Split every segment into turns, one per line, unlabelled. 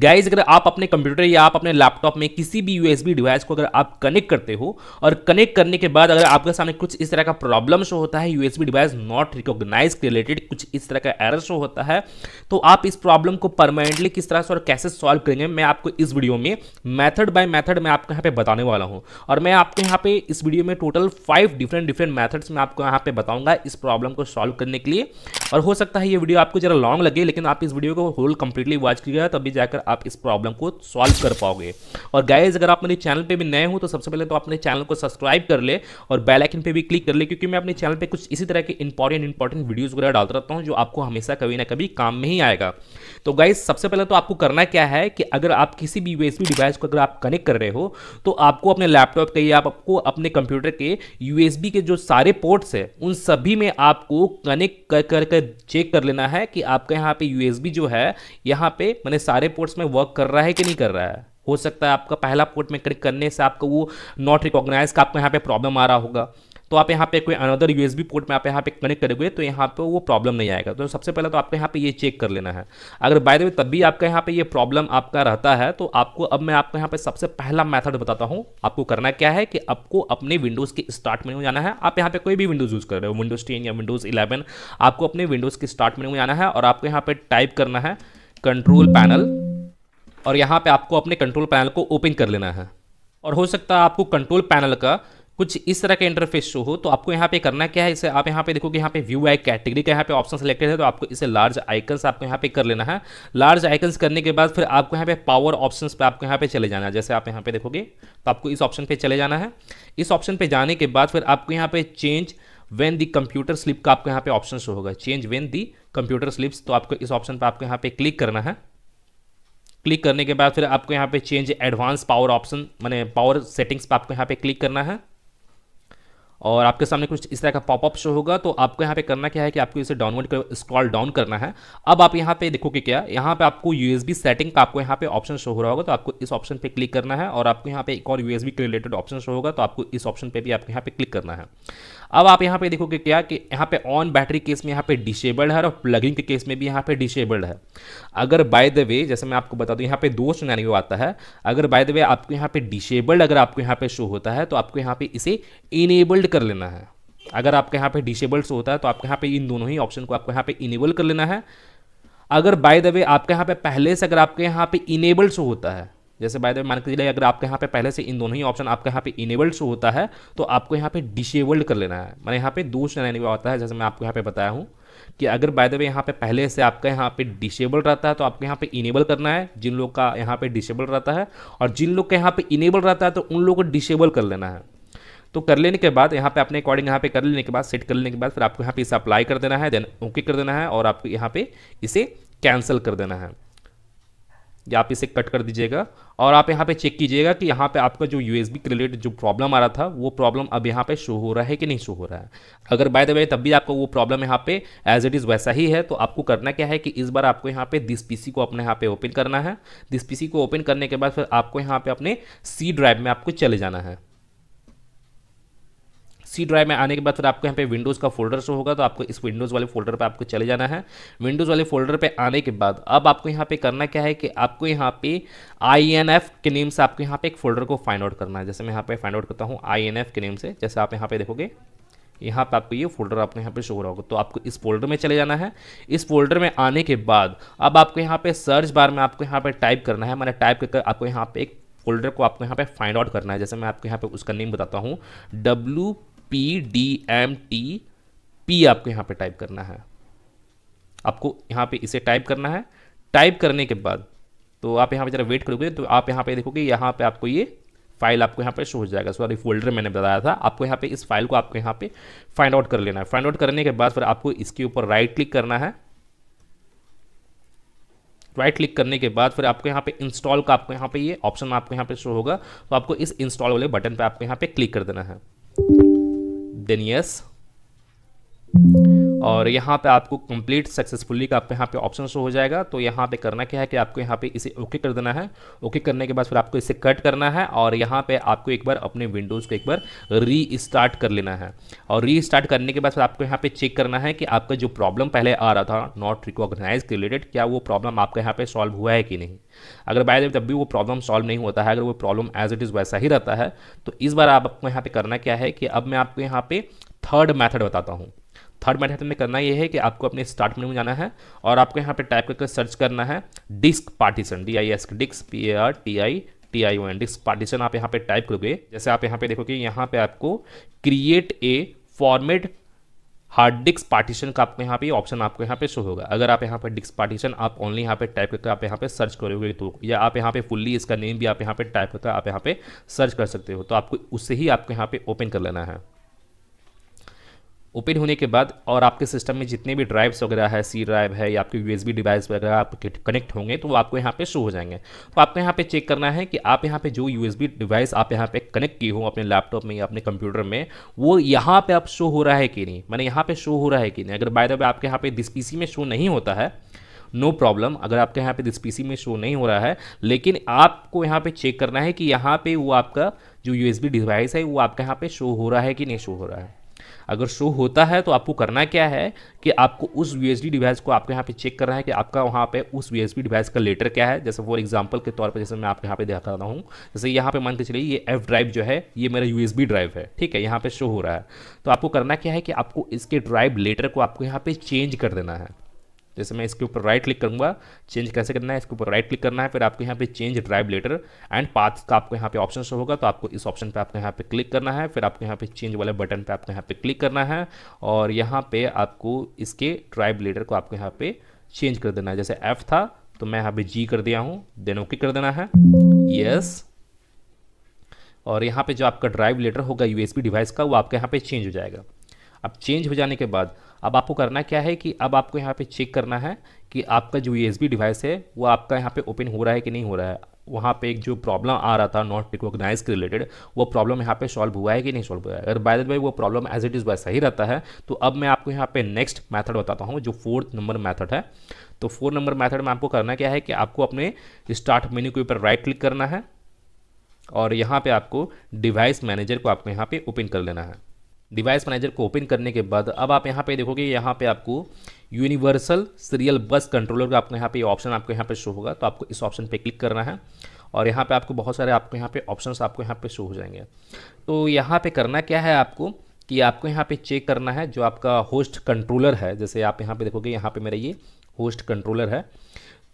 Guys अगर आप अपने कंप्यूटर या आप अपने लैपटॉप में किसी भी यूएसबी डिवाइस को अगर आप कनेक्ट करते हो और कनेक्ट करने के बाद अगर आपके सामने कुछ इस तरह का प्रॉब्लम शो होता है USB device not recognize related कुछ इस तरह का एरर शो होता है तो आप इस प्रॉब्लम को परमानेंटली किस तरह से और कैसे सॉल्व करेंगे मैं आपको इस वीडियो में मैथड बाय मैथड मैं आपको यहाँ पे बताने वाला हूँ और मैं आपको यहाँ पे इस वीडियो में total five different different methods मैं आपको यहाँ पे बताऊँगा इस प्रॉब्लम को सॉल्व करने के लिए और हो सकता है ये वीडियो आपको जरा लॉन्ग लगे लेकिन आप इस वीडियो को होल कंप्लीटली वॉच कीजिएगा तभी जाकर आप इस प्रॉब्लम को सॉल्व कर पाओगे और गाइज अगर आप मेरे चैनल पर भी नए हो तो सबसे पहले तो अपने चैनल को सब्सक्राइब कर ले और बेलाइकन पर भी क्लिक कर ले क्योंकि मैं अपने चैनल पर कुछ इसी तरह के इंपॉर्टेंट इंपॉर्टेंट वीडियोज़ वगैरह डालता रहता हूँ जो आपको हमेशा कभी ना कभी काम में ही आएगा तो गाइज सबसे पहले तो आपको करना क्या है कि अगर आप किसी भी यूएसबी डिवाइस को अगर आप कनेक्ट कर रहे हो तो आपको अपने लैपटॉप के या आपको अपने कंप्यूटर के यूएसबी के जो सारे पोर्ट्स हैं उन सभी में आपको कनेक्ट कर कर कर चेक कर लेना है कि आपका यहाँ पे यूएसबी जो है यहाँ पे मैंने सारे पोर्ट्स कोर्स में वर्क कर रहा है कि नहीं कर रहा है हो सकता है आपका पहला पोर्ट में क्लिक करने से आपका वो नॉट रिकॉग्नाइज का आपको यहाँ पे प्रॉब्लम आ रहा होगा तो आप यहाँ पे कोई another U S B port में आप यहाँ पे कनेक्ट करोगे तो यहाँ पे वो प्रॉब्लम नहीं आएगा तो सबसे पहले तो आपको यहाँ पे ये चेक कर लेना है अगर बाय द वे तब भी आपका यहाँ पे ये प्रॉब्लम आपका रहता है तो आपको अब मैं आपको यहाँ पे सबसे पहला मेथड बताता हूँ आपको करना क्या है कि आपको अपने विंडोज़ के स्टार्ट मेन्यू जाना है आप यहाँ पे कोई भी विंडोज़ यूज़ कर रहे हो विंडोज़ टेन या विंडोज़ इलेवन आपको अपने विंडोज़ के स्टार्ट मेन्यू जाना है और आपको यहाँ पर टाइप करना है कंट्रोल पैनल और यहाँ पे आपको अपने कंट्रोल पैनल को ओपन कर लेना है और हो सकता है आपको कंट्रोल पैनल का कुछ इस तरह का इंटरफेस शो हो तो आपको यहाँ पे करना क्या है इसे आप यहाँ पे देखोगे यहाँ पे व्यू आई कैटेगरी का यहाँ पे ऑप्शन सेलेक्टेड है तो आपको इसे लार्ज आइकन्स आपको यहाँ पे कर लेना है लार्ज आइकन्स करने के बाद फिर आपको यहाँ पे पावर ऑप्शन पे आपको यहाँ पे चले जाना है जैसे आप यहाँ पे देखोगे तो आपको इस ऑप्शन पर चले जाना है इस ऑप्शन पर जाने के बाद फिर आपको यहाँ पे change when the computer sleep का आपको यहाँ पे ऑप्शन शो होगा change when the computer sleeps तो आपको इस ऑप्शन पर आपको यहाँ पे क्लिक करना है क्लिक करने के बाद फिर आपको यहाँ पे चेंज एडवांस पावर ऑप्शन मैंने पावर सेटिंग्स पर आपको यहाँ पे क्लिक करना है और आपके सामने कुछ इस तरह का पॉपअप शो होगा तो आपको यहाँ पे करना क्या है कि आपको इसे डाउनलोड कर स्क्रॉल डाउन करना है अब आप यहाँ पे देखोगे क्या यहाँ पे आपको यूएसबी सेटिंग का आपको यहाँ पे ऑप्शन शो हो रहा होगा तो आपको इस ऑप्शन पे क्लिक करना है और आपको यहाँ पे एक और यूएसबी के रिलेटेड ऑप्शन शो होगा तो आपको इस ऑप्शन पे भी आपको यहाँ पे क्लिक करना है अब आप यहाँ पे देखोगे क्या कि यहाँ पे ऑन बैटरी केस में यहाँ पे डिसेबल्ड है और प्लगिंग के केस में भी यहाँ पे डिसेबल्ड है अगर बाय द वे जैसे मैं आपको बता दूँ यहाँ पे दो सिनेरियो आता है अगर बाय द वे आपको यहाँ पे डिसेबल्ड अगर आपको यहाँ पे शो होता है तो आपको यहाँ पे इसे इनेबल्ड कर लेना है अगर आपके यहाँ पे डिसेबल्ड होता है तो आपके यहाँ पे इन दोनों ही ऑप्शन को आपको यहाँ पे इनेबल कर लेना है अगर बाय द वे आपके यहाँ पे पहले से अगर आपके यहाँ पे इनेबल्ड शो होता है जैसे बाय द वे मान के चलिए अगर आपके यहाँ पे पहले से इन दोनों ही ऑप्शन आपके यहाँ पे इनेबल्ड शो होता है तो आपको यहाँ पे डिसेबल्ड कर लेना है मैंने यहाँ पे दो सिनेरियो होता है जैसे मैं आपको यहाँ पे बताया हूँ कि अगर बाय द वे यहाँ पे पहले से आपका यहाँ पे डिसेबल रहता है तो आपके यहाँ पे इनेबल करना है जिन लोग का यहाँ पे डिसेबल रहता है और जिन लोग का यहाँ पे इनेबल रहता है तो उन लोग को डिसेबल कर लेना है तो कर लेने के बाद यहाँ पे अपने अकॉर्डिंग यहाँ पे कर लेने के बाद सेट कर लेने के बाद फिर आपको यहाँ पे इसे अप्लाई कर देना है देन ओके कर देना है और आपको यहाँ पे इसे कैंसिल कर देना है या आप इसे कट कर दीजिएगा और आप यहाँ पे चेक कीजिएगा कि यहाँ पे आपका जो यू के रिलेटेड जो प्रॉब्लम आ रहा था वो प्रॉब्लम अब यहाँ पे शो हो रहा है कि नहीं शो हो रहा है अगर बाय द वे तब भी आपका वो प्रॉब्लम यहाँ पे एज इट इज़ वैसा ही है तो आपको करना क्या है कि इस बार आपको यहाँ पे दिस पीसी को अपने यहाँ पे ओपन करना है दिस पी को ओपन करने के बाद फिर आपको यहाँ पे अपने सी ड्राइव में आपको चले जाना है सी ड्राइव में आने के बाद फिर आपको यहाँ पे विंडोज़ का फोल्डर शो होगा तो आपको इस विंडोज़ वाले फोल्डर पर आपको चले जाना है विंडोज़ वाले फोल्डर पर आने के बाद अब आपको यहाँ पे करना क्या है कि आपको यहाँ पे आई एन एफ के नेम से आपको यहाँ पे एक फोल्डर को फाइंड आउट करना है जैसे मैं यहाँ पे फाइंड आउट करता हूँ आई एन एफ के नेम से जैसे आप यहाँ पे देखोगे यहाँ पे आपको ये फोल्डर आपको यहाँ पे शो हो रहा होगा तो आपको इस फोल्डर में चले जाना है इस फोल्डर में आने के बाद अब आपको यहाँ पे सर्च बार में आपको यहाँ पे टाइप करना है मैंने टाइप करके आपको यहाँ पे एक फोल्डर को आपको यहाँ पे फाइंड आउट करना है जैसे मैं आपको यहाँ पे उसका नेम बताता हूँ W P D M T P आपको यहाँ पे टाइप करना है आपको यहाँ पे इसे टाइप करना है टाइप करने के बाद तो आप यहाँ पे जरा वेट करोगे तो आप यहाँ पे देखोगे यहाँ पे आपको ये फाइल आपको यहाँ पे शो हो जाएगा सॉरी फोल्डर मैंने बताया था आपको यहाँ पे इस फाइल को आपको यहाँ पे फाइंड आउट कर लेना है फाइंड आउट करने के बाद फिर आपको इसके ऊपर राइट क्लिक करना है राइट क्लिक करने के बाद फिर आपको यहाँ पे इंस्टॉल का आपको यहाँ पे ये ऑप्शन आपको यहाँ पे शो होगा तो आपको इस इंस्टॉल वाले बटन पे आपको यहाँ पे क्लिक कर देना है then yes और hmm. यहाँ पे आपको कंप्लीट सक्सेसफुली का आपको यहाँ पे ऑप्शन शो हो जाएगा तो यहाँ पे करना क्या है कि आपको यहाँ पे इसे ओके कर देना है ओके करने के बाद फिर आपको इसे कट करना है और यहाँ पे आपको एक बार अपने विंडोज़ को एक बार री स्टार्ट कर लेना है और री स्टार्ट करने के बाद फिर आपको यहाँ पे चेक करना है कि आपका जो प्रॉब्लम पहले आ रहा था नॉट रिकॉगनाइज रिलेटेड क्या वो प्रॉब्लम आपका यहाँ पे सॉल्व हुआ है कि नहीं अगर बाय तब भी वो प्रॉब्लम सॉल्व नहीं होता है अगर वो प्रॉब्लम एज इट इज़ वैसा ही रहता है तो इस बार आपको यहाँ पे करना क्या है कि अब मैं आपको यहाँ पे थर्ड मैथड बताता हूँ थर्ड मेथड में करना ये है कि आपको अपने स्टार्ट मेनू में जाना है और आपको यहाँ पे टाइप करके सर्च करना है disk partition D I S disk P A R T I T I O N disk partition आप यहाँ पे टाइप करोगे जैसे आप यहाँ पे देखोगे यहाँ पे आपको create a format hard disk partition का आपको यहाँ पे ऑप्शन आपको यहाँ पे शो होगा अगर आप यहाँ पे डिस्क पार्टीशन आप ओनली यहाँ पे टाइप करके आप यहाँ पे सर्च करोगे तो या आप यहाँ पे फुल्ली इसका नेम भी आप यहाँ पे टाइप करके आप यहाँ पे सर्च कर सकते हो तो आपको उससे ही आपको यहाँ पे ओपन कर लेना है ओपन होने के बाद और आपके सिस्टम में जितने भी ड्राइव्स वगैरह है सी ड्राइव है या आपके यूएसबी डिवाइस वगैरह आप कनेक्ट होंगे तो वो आपको यहाँ पे शो हो जाएंगे तो आपको यहाँ पे चेक करना है कि आप यहाँ पे जो यूएसबी डिवाइस आप यहाँ पे कनेक्ट किए हो अपने लैपटॉप में या अपने कंप्यूटर में वो यहाँ पे आप शो हो रहा है कि नहीं मैंने यहाँ पर शो हो रहा है कि नहीं अगर बाय द वे आपके यहाँ पे दिस पी में शो नहीं होता है नो no प्रॉब्लम अगर आपके यहाँ पे दिस सी में शो नहीं हो रहा है लेकिन आपको यहाँ पे चेक करना है कि यहाँ पे वो आपका जो बी डिवाइस है वो आपके यहाँ पे शो हो रहा है कि नहीं शो हो रहा है अगर शो होता है तो आपको करना क्या है कि आपको उस वी डिवाइस को आपके यहाँ पे चेक करना है कि आपका वहाँ पे उस वी डिवाइस का लेटर क्या है जैसे फॉर एग्जाम्पल के तौर पर जैसे मैं आपके यहाँ पे दिखा रहा हूँ जैसे यहाँ पे मान के चलिए ये एफ ड्राइव जो है ये मेरा यू ड्राइव है ठीक है यहाँ पर शो हो रहा है तो आपको करना क्या है कि आपको इसके ड्राइव लेटर को आपको यहाँ पर चेंज कर देना है जैसे मैं इसके ऊपर राइट क्लिक करूँगा चेंज कैसे करना है इसके ऊपर राइट क्लिक करना है फिर आपको यहाँ पे change drive letter and path का आपको यहाँ पे ऑप्शन शो होगा तो आपको इस ऑप्शन पे आपको यहाँ पे क्लिक करना है फिर आपको यहाँ पे चेंज वाले बटन पे आपको यहाँ पे क्लिक करना है और यहाँ पे आपको इसके ड्राइव लेटर को आपको यहाँ पे चेंज कर देना है जैसे एफ था तो मैं यहाँ पे जी कर दिया हूँ देन ओके कर देना है यस और यहाँ पे जो आपका ड्राइव लेटर होगा यूएसबी डिवाइस का वो आपके यहाँ पे चेंज हो जाएगा अब चेंज हो जाने के बाद अब आपको करना क्या है कि अब आपको यहाँ पे चेक करना है कि आपका जो यू डिवाइस है वो आपका यहाँ पे ओपन हो रहा है कि नहीं हो रहा है वहाँ पे एक जो प्रॉब्लम आ रहा था नॉट रिकोगनाइज के रिलेटेड वो प्रॉब्लम यहाँ पे सॉल्व हुआ है कि नहीं सॉल्व हुआ है अगर बाय द वे वो प्रॉब्लम एज इट इज़ वैसा ही रहता है तो अब मैं आपको यहाँ पे नेक्स्ट मैथड बताता हूँ जो फोर्थ नंबर मैथड है तो फोर नंबर मैथड में आपको करना क्या है कि आपको अपने स्टार्ट मेन्यू के ऊपर राइट क्लिक करना है और यहाँ पर आपको डिवाइस मैनेजर को आपको यहाँ पर ओपन कर लेना है डिवाइस मैनेजर को ओपन करने के बाद अब आप यहाँ पे देखोगे यहाँ पे आपको यूनिवर्सल सीरियल बस कंट्रोलर का आपको यहाँ पे ऑप्शन आपको यहाँ पे शो होगा तो आपको इस ऑप्शन पे क्लिक करना है और यहाँ पे आपको बहुत सारे आपको यहाँ पे ऑप्शंस आपको यहाँ पे शो हो जाएंगे तो यहाँ पे करना क्या है आपको कि आपको यहाँ पे चेक करना है जो आपका होस्ट कंट्रोलर है जैसे आप यहाँ पे देखोगे यहाँ पे मेरा ये होस्ट कंट्रोलर है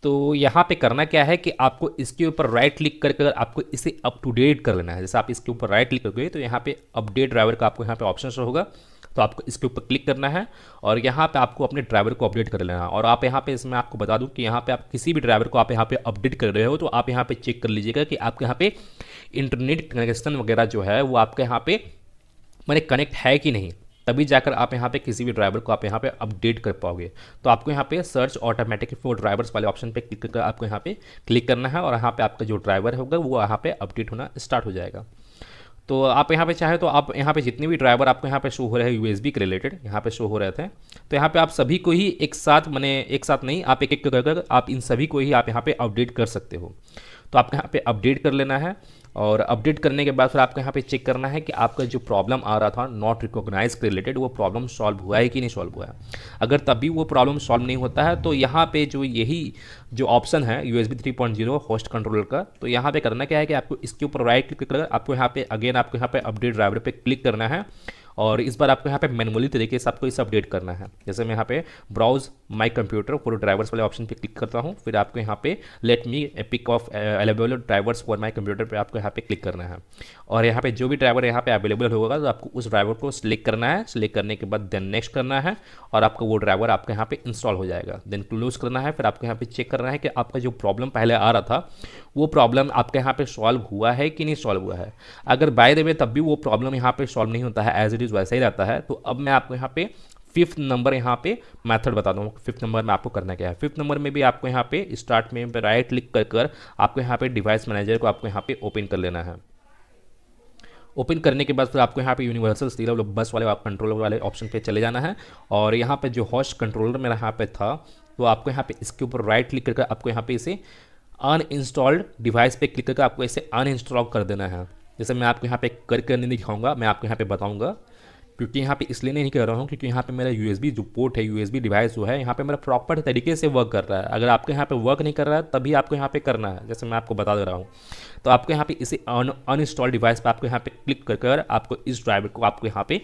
तो यहाँ पे करना क्या है कि आपको इसके ऊपर राइट क्लिक करके अगर आपको इसे अप टू डेट कर लेना है जैसे आप इसके ऊपर राइट क्लिक करोगे तो यहाँ पे अपडेट ड्राइवर का आपको यहाँ पे ऑप्शन होगा तो आपको इसके ऊपर क्लिक करना है और यहाँ पे आपको अपने ड्राइवर को अपडेट कर लेना है और आप यहाँ पे इसमें आपको बता दूँ कि यहाँ पे आप किसी भी ड्राइवर को आप यहाँ पे अपडेट कर रहे हो तो आप यहाँ पे चेक कर लीजिएगा कि आपके यहाँ पे इंटरनेट कनेक्शन वगैरह जो है वो आपके यहाँ पे मैंने कनेक्ट है कि नहीं तभी जाकर आप यहाँ पे किसी भी ड्राइवर को आप यहाँ पे अपडेट कर पाओगे तो आपको यहाँ पे सर्च ऑटोमेटिक फॉर ड्राइवर्स वाले ऑप्शन पे क्लिक कर आपको यहाँ पे क्लिक करना है और यहाँ पे आपका जो ड्राइवर होगा वो यहाँ पे अपडेट होना स्टार्ट हो जाएगा तो आप यहाँ पे चाहे तो आप यहाँ पे जितने भी ड्राइवर आपको यहाँ पे शो हो रहे हैं यूएसबी के रिलेटेड यहाँ पे शो हो रहे थे तो यहाँ पे आप सभी को ही एक साथ मैंने एक साथ नहीं आप एक एक कर आप इन सभी को ही आप यहाँ पे अपडेट कर सकते हो तो आपको यहाँ पे अपडेट कर लेना है और अपडेट करने के बाद फिर आपको यहाँ पे चेक करना है कि आपका जो प्रॉब्लम आ रहा था नॉट रिकोगनाइज के रिलेटेड वो प्रॉब्लम सॉल्व हुआ है कि नहीं सॉल्व हुआ है अगर तभी वो प्रॉब्लम सॉल्व नहीं होता है तो यहाँ पे जो यही जो ऑप्शन है U S B host controller का तो यहाँ पे करना क्या है कि आपको इसके ऊपर राइट क्लिक कर आपको यहाँ पे अगेन आपको यहाँ पे अपडेट ड्राइवर पर क्लिक करना है और इस बार आपको यहाँ पे मैनुअली तरीके से आपको इसे अपडेट करना है जैसे मैं यहाँ पे browse my computer for drivers वाले ऑप्शन पे क्लिक करता हूँ फिर आपको यहाँ पे let me pick of available drivers for my computer पे आपको यहाँ पे क्लिक करना है और यहाँ पे जो भी ड्राइवर यहाँ पे अवेलेबल होगा तो आपको उस ड्राइवर को सिलेक्ट करना है सिलेक्ट करने के बाद देन नेक्स्ट करना है और आपका वो ड्राइवर आपके यहाँ पे इंस्टॉल हो जाएगा देन क्लोज करना है फिर आपको यहाँ पे चेक करना है कि आपका जो प्रॉब्लम पहले आ रहा था वो प्रॉब्लम आपके यहाँ पे सॉल्व हुआ है कि नहीं सॉल्व हुआ है अगर बाय द वे तब भी वो प्रॉब्लम यहाँ पे सॉल्व नहीं होता है एज इट इज़ वैसा ही रहता है तो अब मैं आपको यहाँ पे फिफ्थ नंबर यहाँ पे मेथड बता दूँ फिफ्थ नंबर में आपको करना क्या है फिफ्थ नंबर में भी आपको यहाँ पे स्टार्ट में राइट क्लिक कर कर आपको यहाँ पे डिवाइस मैनेजर को आपको यहाँ पे ओपन कर लेना है ओपन करने के बाद फिर आपको यहाँ पे यूनिवर्सल स्टील बस वाले आप कंट्रोलर वाले ऑप्शन पे चले जाना है और यहाँ पे जो हॉस्ट कंट्रोलर मेरा यहाँ पे था तो आपको यहाँ पे इसके ऊपर राइट क्लिक करके आपको यहाँ पे इसे अनइंस्टॉल्ड डिवाइस पे क्लिक करके आपको इसे अनइंस्टॉल कर देना है जैसे मैं आपको यहाँ पे करके नहीं दिखाऊंगा मैं आपको यहाँ पे बताऊँगा क्योंकि यहाँ पे इसलिए नहीं कह रहा हूँ क्योंकि यहाँ पे मेरा यू जो पोर्ट है यू डिवाइस जो है यहाँ पे मेरा प्रॉपर तरीके से वर्क कर रहा है अगर आपके यहाँ पे वर्क नहीं कर रहा है तभी आपको यहाँ पे करना है जैसे मैं आपको बता दे रहा हूँ तो आपको यहाँ पे इसे अनइंस्टॉल डिवाइस पर आपको यहाँ पे क्लिक कर कर आपको इस ड्राइवर को आपको यहाँ पे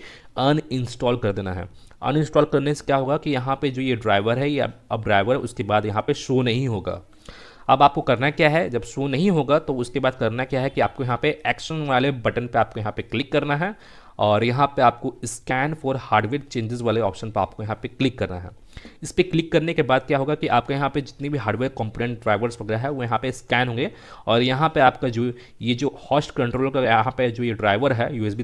अनइंस्टॉल कर देना है अनइंस्टॉल करने से क्या होगा कि यहाँ पे जो ये ड्राइवर है ये अब ड्राइवर उसके बाद यहाँ पे शो नहीं होगा अब आपको करना क्या है जब शो नहीं होगा तो उसके बाद करना क्या है कि आपको यहाँ पे एक्शन वाले बटन पे आपको यहाँ पे क्लिक करना है और यहाँ पे आपको स्कैन फॉर हार्डवेयर चेंजेस वाले ऑप्शन पर आपको यहाँ पे क्लिक करना है इस पर क्लिक करने के बाद क्या होगा कि आपके यहाँ पे जितने भी हार्डवेयर कंपोनेंट ड्राइवर्स वगैरह है वो यहाँ पे स्कैन होंगे और यहाँ पे आपका जो ये जो हॉस्ट कंट्रोलर का यहाँ पे जो ये ड्राइवर है यू एस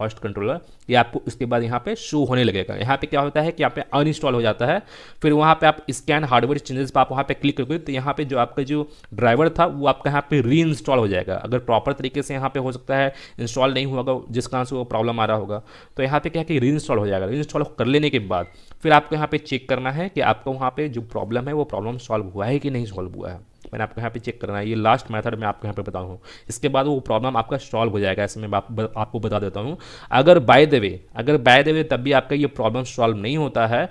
हॉस्ट कंट्रोलर ये आपको उसके बाद यहाँ पे शो होने लगेगा यहाँ पे क्या होता है कि यहाँ पे अनइंस्टॉल हो जाता है फिर वहाँ पर आप स्कैन हार्डवेयर चेंजेस पर आप वहाँ पर क्लिक करोगे तो यहाँ पर जो आपका जो ड्राइवर था वो आपका यहाँ पर री इंस्टॉल हो जाएगा अगर प्रॉपर तरीके से यहाँ पर हो सकता है इंस्टॉल नहीं हुआ जिस कारण से वो प्रॉब्लम आ रहा होगा तो यहाँ पर क्या है कि री इंस्टॉल हो जाएगा री इंस्टॉल कर लेने के बाद फिर आपको यहाँ पे चेक करना है कि आपका वहाँ पे जो प्रॉब्लम है वो प्रॉब्लम सॉल्व हुआ है कि नहीं सॉल्व हुआ है मैंने आपको यहाँ पे चेक करना है ये लास्ट मेथड मैं आपको यहाँ पे बताऊँ इसके बाद वो प्रॉब्लम आपका सॉल्व हो जाएगा ऐसे मैं आप, ब, आपको बता देता हूँ अगर बाय द वे अगर बाय द वे तब भी आपका ये प्रॉब्लम सॉल्व नहीं होता है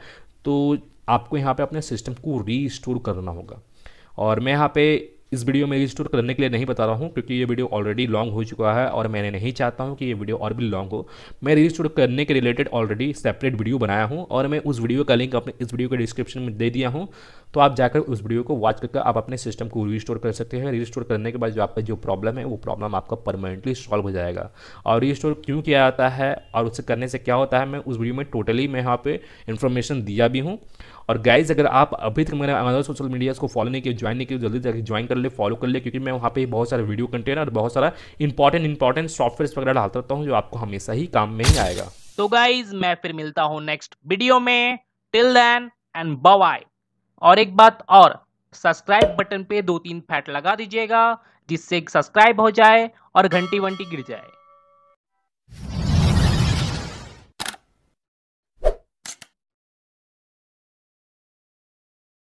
तो आपको यहाँ पर अपने सिस्टम को री करना होगा और मैं यहाँ पर इस वीडियो में रिस्टोर करने के लिए नहीं बता रहा हूँ क्योंकि ये वीडियो ऑलरेडी लॉन्ग हो चुका है और मैंने नहीं चाहता हूँ कि ये वीडियो और भी लॉन्ग हो मैं रजिस्टोर करने के रिलेटेड ऑलरेडी सेपरेट वीडियो बनाया हूँ और मैं उस वीडियो का लिंक अपने इस वीडियो के डिस्क्रिप्शन में दे दिया हूँ तो आप जाकर उस वीडियो को वॉच करके आप अपने सिस्टम को रिस्टोर कर सकते हैं रिस्टोर करने के बाद जो आपका जो प्रॉब्लम है वो प्रॉब्लम आपका परमानेंटली सॉल्व हो जाएगा और रिस्टोर क्यों किया जाता है और उससे करने से क्या होता है मैं उस वीडियो में टोटली मैं यहाँ पर इन्फॉर्मेशन दिया भी हूँ और गाइज अगर आप अभी तक मेरे अदर सोशल मीडिया को फॉलो नहीं किया ज्वाइन नहीं किया जल्दी जाकर ज्वाइन कर ले फॉलो कर ले क्योंकि मैं वहाँ पे बहुत सारे वीडियो कंटेंट और बहुत सारा इंपॉर्टेंट इंपॉर्टेंट सॉफ्टवेयर वगैरह डालता रहता हूँ जो आपको हमेशा ही काम में ही आएगा तो गाइज मैं फिर मिलता हूँ नेक्स्ट वीडियो में टिल देन एंड बाय और एक बात और सब्सक्राइब बटन पे दो तीन फैट लगा दीजिएगा जिससे सब्सक्राइब हो जाए और घंटी वंटी गिर जाए